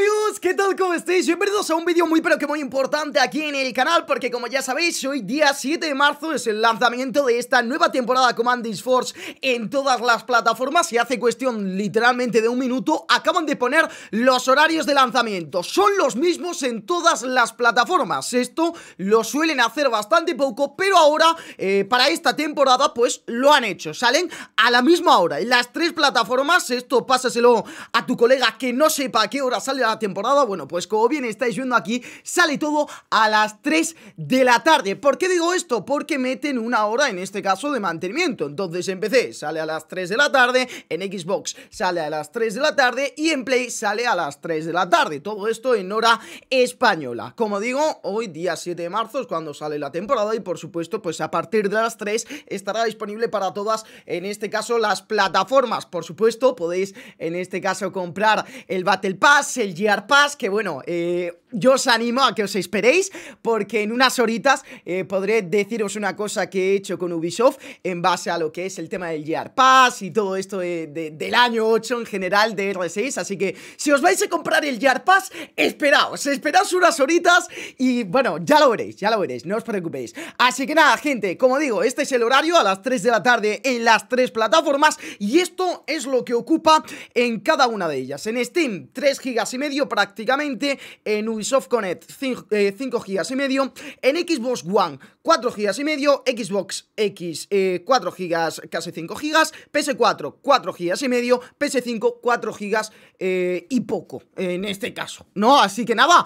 amigos, ¿qué tal? ¿Cómo estáis? Bienvenidos a un vídeo muy pero que muy importante aquí en el canal Porque como ya sabéis, hoy día 7 de marzo es el lanzamiento de esta nueva temporada de Command Force en todas las plataformas Y hace cuestión literalmente de un minuto, acaban de poner los horarios de lanzamiento Son los mismos en todas las plataformas Esto lo suelen hacer bastante poco, pero ahora eh, para esta temporada pues lo han hecho Salen a la misma hora en las tres plataformas, esto pásaselo a tu colega que no sepa a qué hora sale la temporada, bueno, pues como bien estáis viendo aquí, sale todo a las 3 de la tarde. ¿Por qué digo esto? Porque meten una hora, en este caso, de mantenimiento. Entonces en PC sale a las 3 de la tarde, en Xbox sale a las 3 de la tarde y en Play sale a las 3 de la tarde. Todo esto en hora española. Como digo, hoy día 7 de marzo es cuando sale la temporada y por supuesto, pues a partir de las 3 estará disponible para todas, en este caso, las plataformas. Por supuesto, podéis en este caso comprar el Battle Pass, el Gear Pass, que bueno, eh, yo os animo a que os esperéis porque en unas horitas eh, podré deciros una cosa que he hecho con Ubisoft en base a lo que es el tema del Gear Pass y todo esto del año 8 en general de R6, así que si os vais a comprar el Gear Pass, esperaos, esperaos unas horitas y bueno, ya lo veréis, ya lo veréis, no os preocupéis. Así que nada, gente, como digo, este es el horario a las 3 de la tarde en las tres plataformas y esto es lo que ocupa en cada una de ellas. En Steam, 3 gigas medio prácticamente, en Ubisoft Connect 5, GB eh, gigas y medio, en Xbox One 4 gigas y medio, Xbox X 4 eh, gigas, casi 5 gigas, PS4 4 gigas y medio, PS5 4 gigas eh, y poco, en este caso, ¿no? Así que nada,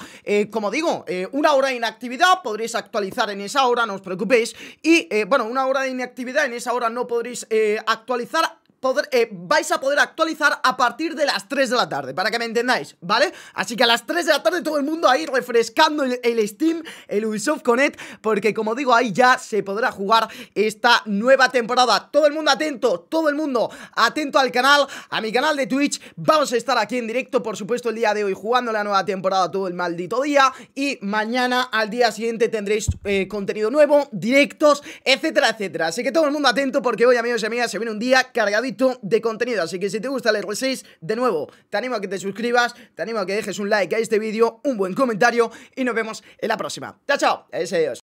como digo, una hora de inactividad, podréis actualizar en esa hora, no os preocupéis, y bueno, una hora de inactividad, en esa hora no podréis actualizar poder, eh, vais a poder actualizar a partir de las 3 de la tarde, para que me entendáis, ¿vale? Así que a las 3 de la tarde todo el mundo ahí refrescando el, Steam, el Ubisoft Connect, porque como digo, ahí ya se podrá jugar esta nueva temporada. Todo el mundo atento, todo el mundo atento al canal, a mi canal de Twitch. Vamos a estar aquí en directo, por supuesto, el día de hoy jugando la nueva temporada todo el maldito día. Y mañana, al día siguiente, tendréis eh, contenido nuevo, directos, etcétera, etcétera. Así que todo el mundo atento porque hoy, amigos y amigas, se viene un día cargadito de contenido. Así que si te gusta el R6, de nuevo, te animo a que te suscribas, te animo a que dejes un like a este vídeo, un buen comentario y nos vemos en la próxima. Chao, chao. Adiós.